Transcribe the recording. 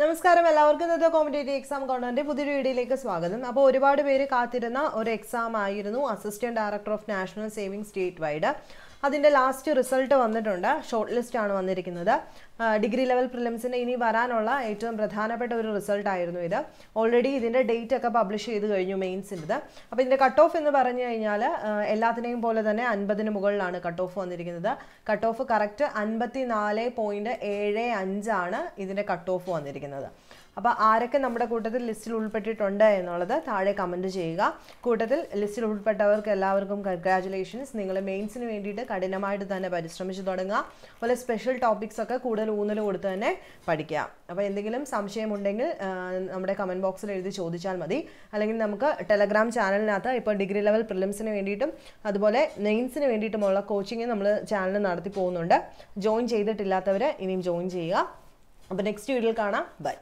നമസ്കാരം എല്ലാവർക്കും ഇന്നത്തെ കോമ്പറ്റേറ്റീവ് എക്സാം കോണ്ടന്റ് പുതിയൊരു വീഡിയോയിലേക്ക് സ്വാഗതം അപ്പോൾ ഒരുപാട് പേര് കാത്തിരുന്ന ഒരു എക്സാം ആയിരുന്നു assistant director of national saving state wide അതിൻ്റെ ലാസ്റ്റ് റിസൾട്ട് വന്നിട്ടുണ്ട് ഷോർട്ട് ലിസ്റ്റ് ആണ് വന്നിരിക്കുന്നത് ഡിഗ്രി ലെവൽ പ്രിലിംസിൻ്റെ ഇനി വരാനുള്ള ഏറ്റവും പ്രധാനപ്പെട്ട ഒരു റിസൾട്ട് ആയിരുന്നു ഇത് ഓൾറെഡി ഇതിൻ്റെ ഡേറ്റ് ഒക്കെ പബ്ലിഷ് ചെയ്ത് കഴിഞ്ഞു മെയിൻസിൻ്റെത് അപ്പോൾ ഇതിൻ്റെ കട്ട് ഓഫ് എന്ന് പറഞ്ഞു കഴിഞ്ഞാൽ എല്ലാത്തിനെയും പോലെ തന്നെ അൻപതിന് മുകളിലാണ് കട്ട് ഓഫ് വന്നിരിക്കുന്നത് കട്ട് ഓഫ് കറക്റ്റ് അൻപത്തി നാല് പോയിൻറ്റ് ഏഴ് അഞ്ചാണ് ഇതിൻ്റെ കട്ട് ഓഫ് വന്നിരിക്കുന്നത് അപ്പോൾ ആരൊക്കെ നമ്മുടെ കൂട്ടത്തിൽ ലിസ്റ്റിൽ ഉൾപ്പെട്ടിട്ടുണ്ട് എന്നുള്ളത് താഴെ കമൻറ്റ് ചെയ്യുക കൂട്ടത്തിൽ ലിസ്റ്റിൽ ഉൾപ്പെട്ടവർക്ക് എല്ലാവർക്കും കൺഗ്രാജുലേഷൻസ് നിങ്ങൾ മെയിൻസിന് വേണ്ടിയിട്ട് കഠിനമായിട്ട് തന്നെ പരിശ്രമിച്ചു തുടങ്ങുക അതുപോലെ സ്പെഷ്യൽ ടോപ്പിക്സ് ഒക്കെ കൂടുതൽ ഊന്നൽ കൊടുത്ത് തന്നെ പഠിക്കുക അപ്പോൾ എന്തെങ്കിലും സംശയമുണ്ടെങ്കിൽ നമ്മുടെ കമൻറ്റ് ബോക്സിൽ എഴുതി ചോദിച്ചാൽ മതി അല്ലെങ്കിൽ നമുക്ക് ടെലഗ്രാം ചാനലിനകത്ത് ഇപ്പോൾ ഡിഗ്രി ലെവൽ പ്രിലിംസിന് വേണ്ടിയിട്ടും അതുപോലെ നെയിംസിന് വേണ്ടിയിട്ടുമുള്ള കോച്ചിങ് നമ്മൾ ചാനൽ നടത്തി പോകുന്നുണ്ട് ജോയിൻ ചെയ്തിട്ടില്ലാത്തവർ ഇനിയും ജോയിൻ ചെയ്യുക അപ്പോൾ നെക്സ്റ്റ് വീഡിയോയിൽ കാണാം ബൈ